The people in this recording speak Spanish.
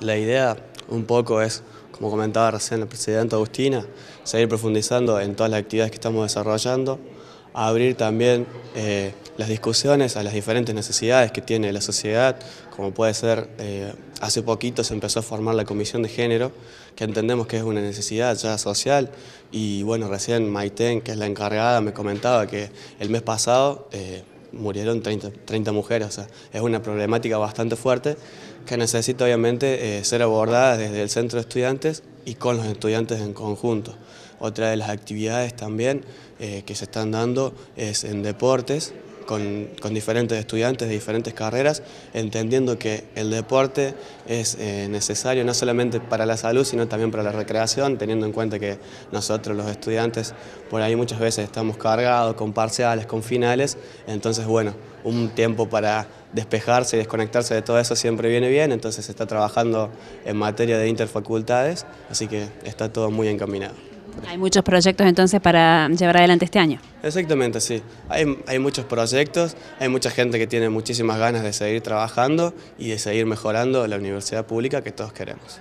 La idea un poco es, como comentaba recién la presidenta Agustina, seguir profundizando en todas las actividades que estamos desarrollando, abrir también eh, las discusiones a las diferentes necesidades que tiene la sociedad, como puede ser, eh, hace poquito se empezó a formar la Comisión de Género, que entendemos que es una necesidad ya social, y bueno, recién Maiten, que es la encargada, me comentaba que el mes pasado... Eh, murieron 30, mujeres. es una problemática bastante fuerte que necesita obviamente eh, ser abordada desde el centro de estudiantes y con los estudiantes en conjunto. Otra de las actividades también eh, que se están dando es en deportes, con, diferentes estudiantes de diferentes carreras, entendiendo que el deporte es eh, necesario no solamente para la salud, sino también para la recreación, teniendo en cuenta que nosotros los estudiantes por ahí muchas veces estamos cargados con parciales, con finales, entonces bueno, un tiempo para despejarse y desconectarse de todo eso siempre viene bien, entonces se está trabajando en materia de interfacultades, así que está todo muy encaminado. Hay muchos proyectos entonces para llevar adelante este año. Exactamente, sí. Hay, muchos proyectos, hay mucha gente que tiene muchísimas ganas de seguir trabajando y de seguir mejorando la universidad pública que todos queremos.